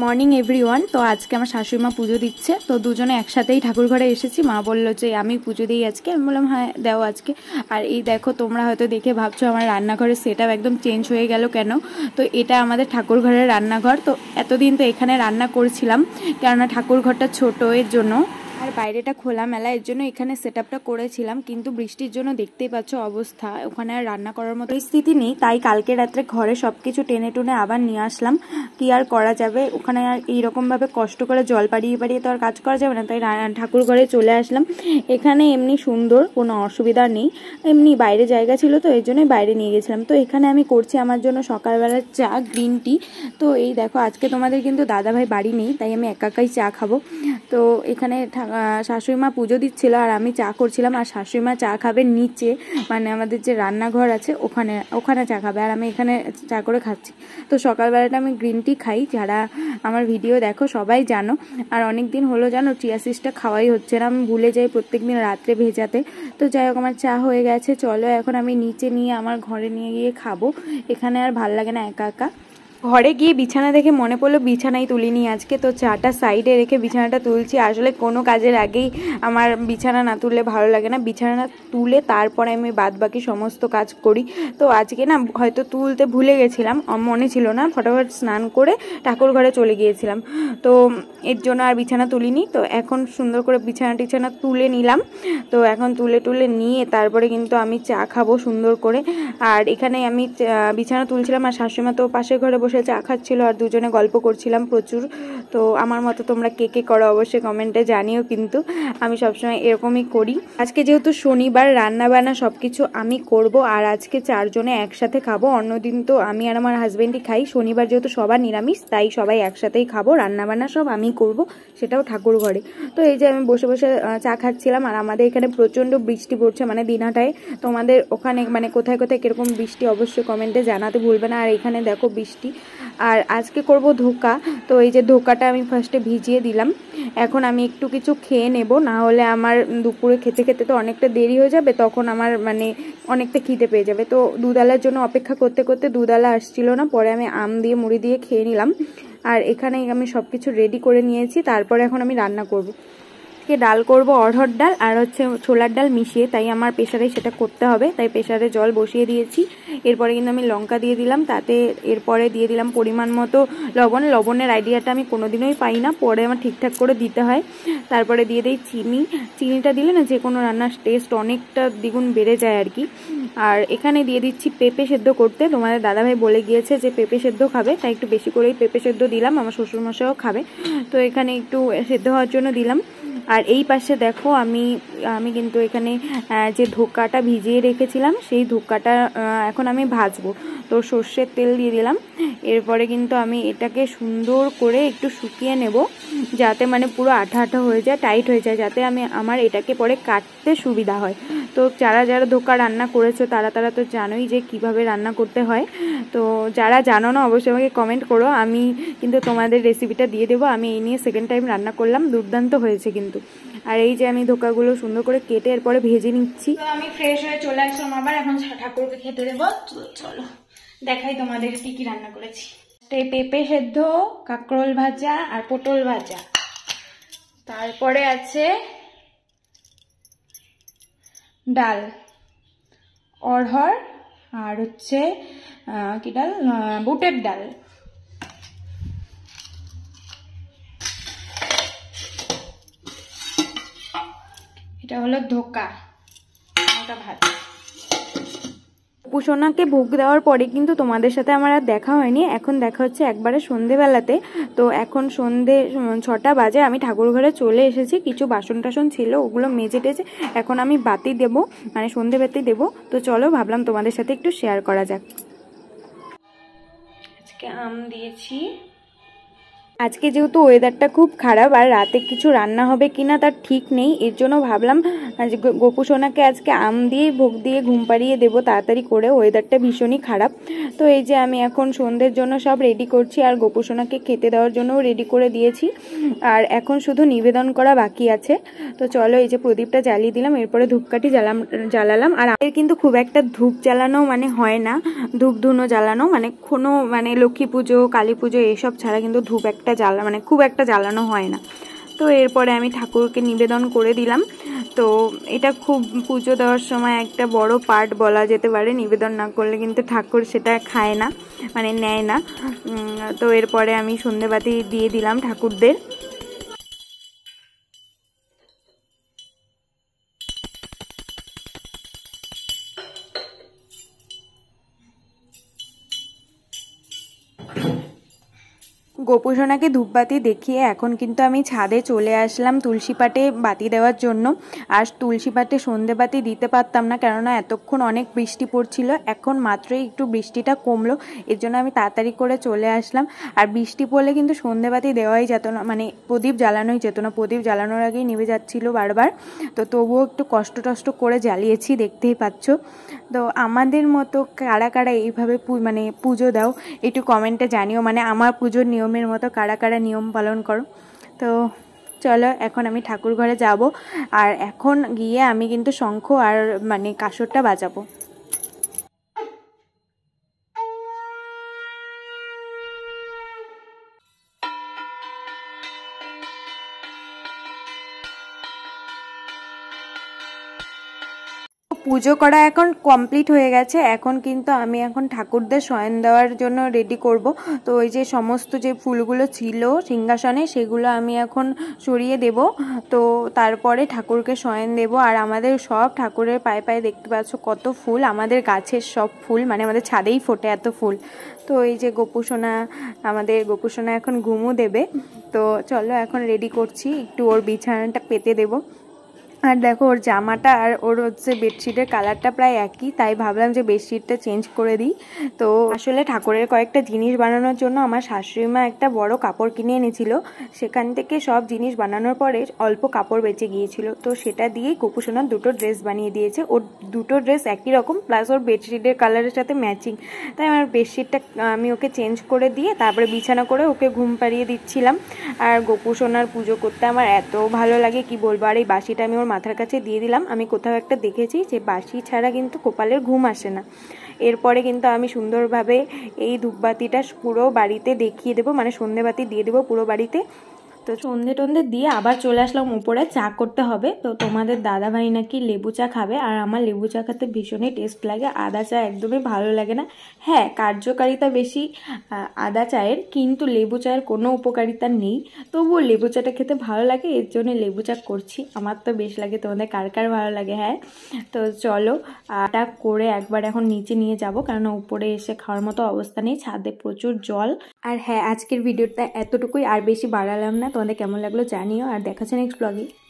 Morning everyone তো আজকে আমার শাশুড়ি মা পুজো দিচ্ছে তো দুজনে একসাথেই ঠাকুর ঘরে এসেছি মা বলল যে আমি পুজো দিই আজকে আমি বললাম হ্যাঁ দাও আজকে আর এই দেখো তোমরা হয়তো দেখে ভাবছো আমার রান্নাঘরের সেটাও একদম চেঞ্জ হয়ে গেল কেন তো এটা আমাদের ঠাকুর ঘরের রান্নাঘর তো এতদিন তো এখানে রান্না করছিলাম কেননা ঠাকুর ঘরটা ছোটো এর জন্য আর বাইরেটা খোলা মেলা এর জন্য এখানে সেট করেছিলাম কিন্তু বৃষ্টির জন্য দেখতেই পাচ্ছ অবস্থা ওখানে আর রান্না করার মতো স্থিতি নেই তাই কালকে রাত্রে ঘরে সব কিছু টেনে টুনে আবার নিয়ে আসলাম কি আর করা যাবে ওখানে আর এইরকমভাবে কষ্ট করে জল পাড়িয়ে পাড়িয়ে তো আর কাজ করা যাবে না তাই ঠাকুর ঘরে চলে আসলাম এখানে এমনি সুন্দর কোনো অসুবিধা নেই এমনি বাইরে জায়গা ছিল তো এই জন্যই বাইরে নিয়ে গেছিলাম তো এখানে আমি করছি আমার জন্য সকালবেলার চা গ্রিন টি তো এই দেখো আজকে তোমাদের কিন্তু দাদাভাই বাড়ি নেই তাই আমি একাকাই চা খাবো তো এখানে শাশুড়িমা পুজো দিচ্ছিল আর আমি চা করছিলাম আর শাশুড়িমা চা খাবে নিচে মানে আমাদের যে রান্নাঘর আছে ওখানে ওখানে চা খাবে আর আমি এখানে চা করে খাচ্ছি তো সকালবেলাটা আমি গ্রিন টি খাই যারা আমার ভিডিও দেখো সবাই জানো আর অনেক দিন হলো জানো টিয়াসিসটা খাওয়াই হচ্ছে না আমি ভুলে যাই প্রত্যেক দিন রাত্রে ভেজাতে তো যাই হোক আমার চা হয়ে গেছে চলো এখন আমি নিচে নিয়ে আমার ঘরে নিয়ে গিয়ে খাবো এখানে আর ভাল লাগে না একা একা ঘরে গিয়ে বিছানা দেখে মনে পড়লো বিছানাই তুলিনি আজকে তো চাটা সাইডে রেখে বিছানাটা তুলছি আসলে কোনো কাজের আগেই আমার বিছানা না তুললে ভালো লাগে না বিছানা তুলে তারপরে আমি বাদ বাকি সমস্ত কাজ করি তো আজকে না হয়তো তুলতে ভুলে গেছিলাম মনে ছিল না ফটাফট স্নান করে ঠাকুর ঘরে চলে গিয়েছিলাম তো এর জন্য আর বিছানা তুলিনি তো এখন সুন্দর করে বিছানা টিছানা তুলে নিলাম তো এখন তুলে তুলে নিয়ে তারপরে কিন্তু আমি চা খাবো সুন্দর করে আর এখানে আমি বিছানা তুলছিলাম আর শাশুমা তো পাশের ঘরে বসে বসে চা খাচ্ছিল আর দুজনে গল্প করছিলাম প্রচুর তো আমার মতো তোমরা কে কে করো অবশ্যই কমেন্টে জানিও কিন্তু আমি সবসময় এরকমই করি আজকে যেহেতু শনিবার রান্না বান্না সব কিছু আমি করব আর আজকে চারজনে একসাথে খাবো অন্যদিন তো আমি আর আমার হাজব্যান্ডই খাই শনিবার যেহেতু সবার নিরামিষ তাই সবাই একসাথেই খাবো রান্নাবান্না সব আমি করব সেটাও ঠাকুর ঘরে তো এই যে আমি বসে বসে চা খাচ্ছিলাম আর আমাদের এখানে প্রচণ্ড বৃষ্টি পড়ছে মানে দিনাটায় তোমাদের ওখানে মানে কোথায় কোথায় কীরকম বৃষ্টি অবশ্যই কমেন্টে জানাতে ভুলবে না আর এখানে দেখো বৃষ্টি আর আজকে করব ধোকা তো এই যে ধোকাটা আমি ফার্স্টে ভিজিয়ে দিলাম এখন আমি একটু কিছু খেয়ে নেব না হলে আমার দুপুরে খেতে খেতে তো অনেকটা দেরি হয়ে যাবে তখন আমার মানে অনেকটা খিদে পেয়ে যাবে তো দুধালার জন্য অপেক্ষা করতে করতে দুধালা আসছিল না পরে আমি আম দিয়ে মুড়ি দিয়ে খেয়ে নিলাম আর এখানেই আমি সব কিছু রেডি করে নিয়েছি তারপরে এখন আমি রান্না করব। আজকে ডাল করব অড়হর ডাল আর হচ্ছে ছোলার ডাল মিশিয়ে তাই আমার প্রেশারে সেটা করতে হবে তাই প্রেশারে জল বসিয়ে দিয়েছি এরপরে কিন্তু আমি লঙ্কা দিয়ে দিলাম তাতে এরপরে দিয়ে দিলাম পরিমাণ মতো লবণ লবণের আইডিয়াটা আমি কোনোদিনই পাই না পরে আমার ঠিকঠাক করে দিতে হয় তারপরে দিয়ে দিই চিনি চিনিটা দিলে না যে কোনো রান্নার টেস্ট অনেকটা দ্বিগুণ বেড়ে যায় আর কি আর এখানে দিয়ে দিচ্ছি পেঁপে সেদ্ধ করতে তোমাদের দাদাভাই বলে গিয়েছে যে পেঁপে সেদ্ধ খাবে তাই একটু বেশি করেই পেঁপে সেদ্ধ দিলাম আমার শ্বশুরমশাও খাবে তো এখানে একটু সেদ্ধ হওয়ার জন্য দিলাম আর এই পাশে দেখো আমি আমি কিন্তু এখানে যে ধোকাটা ভিজিয়ে রেখেছিলাম সেই ধোকাটা এখন আমি ভাজবো তো সর্ষের তেল দিয়ে দিলাম এরপরে কিন্তু আমি এটাকে সুন্দর করে একটু শুকিয়ে নেব যাতে মানে পুরো আঠা আঠা হয়ে যায় টাইট হয়ে যায় যাতে আমি আমার এটাকে পরে কাটতে সুবিধা হয় তো যারা যারা ধোকা রান্না করেছো তারা তারা তো জানোই যে কিভাবে রান্না করতে হয় তো যারা জানো না অবশ্যই আমাকে কমেন্ট করো আমি কিন্তু তোমাদের রেসিপিটা দিয়ে দেবো আমি এই নিয়ে সেকেন্ড টাইম রান্না করলাম দুর্দান্ত হয়েছে কিন্তু আর এই যে আমি ধোকাগুলো সুন্দর করে কেটে এরপরে ভেজে নিচ্ছি আমি ফ্রেশ হয়ে চলে আসলাম আবার এখন ঠাকুরকে খেতে দেবো চলো দেখাই তোমাদের কি কি রান্না করেছি পেঁপে সেদ্ধ কাঁকরোল ভাজা আর পটল ভাজা তারপরে আছে ডাল অড়হর আর হচ্ছে কি ডাল বুটের ডাল এটা হলো ধোকা ভাজা গোপুসোনাকে ভোগ দেওয়ার পরে কিন্তু তোমাদের সাথে আমার আর দেখা হয়নি এখন দেখা হচ্ছে একবারে সন্ধেবেলাতে তো এখন সন্ধে ছটা বাজে আমি ঠাকুর ঘরে চলে এসেছি কিছু বাসন টাসন ছিল ওগুলো মেজে টেজে এখন আমি বাতি দেব মানে সন্ধে বাতি দেব তো চলো ভাবলাম তোমাদের সাথে একটু শেয়ার করা যাক আজকে আম দিয়েছি আজকে যেহেতু ওয়েদারটা খুব খারাপ আর রাতে কিছু রান্না হবে কিনা তার ঠিক নেই এর জন্য ভাবলাম গোপু সোনাকে আজকে আম দিয়ে ভোগ দিয়ে ঘুম পাড়িয়ে দেবো তাড়াতাড়ি করে ওয়েদারটা ভীষণই খারাপ তো এই যে আমি এখন সন্ধ্যের জন্য সব রেডি করছি আর গোপু সোনাকে খেতে দেওয়ার জন্যও রেডি করে দিয়েছি আর এখন শুধু নিবেদন করা বাকি আছে তো চলো এই যে প্রদীপটা জ্বালিয়ে দিলাম এরপরে ধূপকাঠি জ্বালাম জ্বালালাম আর আমাদের কিন্তু খুব একটা ধূপ জ্বালানো মানে হয় না ধূপ ধুনো জ্বালানো মানে কোনো মানে লক্ষ্মী পুজো কালী পুজো এসব ছাড়া কিন্তু ধূপ একটা একটা জ্বালা মানে খুব একটা জ্বালানো হয় না তো এরপরে আমি ঠাকুরকে নিবেদন করে দিলাম তো এটা খুব পুজো দেওয়ার সময় একটা বড় পার্ট বলা যেতে পারে নিবেদন না করলে কিন্তু ঠাকুর সেটা খায় না মানে নেয় না তো এরপরে আমি সন্ধেবাতি দিয়ে দিলাম ঠাকুরদের গোপোষণাকে ধূপবাতি দেখিয়ে এখন কিন্তু আমি ছাদে চলে আসলাম তুলসী পাটে বাতি দেওয়ার জন্য আর তুলসী পাটে সন্ধে বাতি দিতে পারতাম না কেননা এতক্ষণ অনেক বৃষ্টি পড়ছিল এখন মাত্রই একটু বৃষ্টিটা কমলো এর জন্য আমি তাড়াতাড়ি করে চলে আসলাম আর বৃষ্টি পড়লে কিন্তু সন্ধে বাতি দেওয়াই যেত না মানে প্রদীপ জ্বালানোই যেত না প্রদীপ জ্বালানোর আগেই নিভে যাচ্ছিলো বারবার তো তবুও একটু কষ্ট টষ্ট করে জ্বালিয়েছি দেখতেই পাচ্ছ তো আমাদের মতো কারা কারা এইভাবে মানে পুজো দাও একটু কমেন্টে জানিও মানে আমার পুজোর নিয়মের গ্রামের মতো কারা কারা নিয়ম পালন করো তো চলো এখন আমি ঠাকুর ঘরে যাব আর এখন গিয়ে আমি কিন্তু শঙ্খ আর মানে কাসরটা বাজাবো পুজো করা এখন কমপ্লিট হয়ে গেছে এখন কিন্তু আমি এখন ঠাকুরদের শয়ন দেওয়ার জন্য রেডি করব তো ওই যে সমস্ত যে ফুলগুলো ছিল সিংহাসনে সেগুলো আমি এখন সরিয়ে দেব তো তারপরে ঠাকুরকে শয়ন দেব আর আমাদের সব ঠাকুরের পায়ে পায়ে দেখতে পাচ্ছ কত ফুল আমাদের গাছের সব ফুল মানে আমাদের ছাদেই ফোটে এত ফুল তো এই যে গোপুসোনা আমাদের গোপুসোনা এখন ঘুমও দেবে তো চলো এখন রেডি করছি একটু ওর বিছানাটা পেতে দেবো আর দেখো ওর জামাটা আর ওর হচ্ছে বেডশিটের কালারটা প্রায় একই তাই ভাবলাম যে বেডশিটটা চেঞ্জ করে দিই তো আসলে ঠাকুরের কয়েকটা জিনিস বানানোর জন্য আমার শাশুড়ি মা একটা বড় কাপড় কিনে এনেছিল সেখান থেকে সব জিনিস বানানোর পরে অল্প কাপড় বেঁচে গিয়েছিল তো সেটা দিয়েই কপুসোনার দুটো ড্রেস বানিয়ে দিয়েছে ওর দুটো ড্রেস একই রকম প্লাস ওর বেডশিটের কালারের সাথে ম্যাচিং তাই আমার বেডশিটটা আমি ওকে চেঞ্জ করে দিয়ে তারপরে বিছানা করে ওকে ঘুম পাড়িয়ে দিচ্ছিলাম আর গোপুসোনার পুজো করতে আমার এত ভালো লাগে কি বলবো আর এই বাসিটা আমি ওর মাথার কাছে দিয়ে দিলাম আমি কোথাও একটা দেখেছি যে বাসি ছাড়া কিন্তু কোপালের ঘুম আসে না এরপরে কিন্তু আমি সুন্দরভাবে এই ধূপবাতিটা পুরো বাড়িতে দেখিয়ে দেবো মানে সন্ধেবাতি দিয়ে দেবো পুরো বাড়িতে তো সন্ধে টন্ধে দিয়ে আবার চলে আসলাম উপরে চা করতে হবে তো তোমাদের দাদা ভাই নাকি লেবু চা খাবে আর আমার লেবু চা খেতে ভীষণই টেস্ট লাগে আদা চা একদমই ভালো লাগে না হ্যাঁ কার্যকারিতা বেশি আদা চায়ের কিন্তু লেবু চায়ের কোনো উপকারিতা নেই তবুও লেবু চাটা খেতে ভালো লাগে এর জন্য লেবু চা করছি আমার তো বেশ লাগে তোমাদের কার কার ভালো লাগে হ্যাঁ তো চলো আটা করে একবার এখন নিচে নিয়ে যাব কারণ উপরে এসে খাওয়ার মতো অবস্থা নেই ছাদে প্রচুর জল আর হ্যাঁ আজকের ভিডিওটা এতটুকুই আর বেশি বাড়ালাম না তোমাদের কেমন লাগলো জানিও আর দেখাচ্ছেন নেক্সট ব্লগে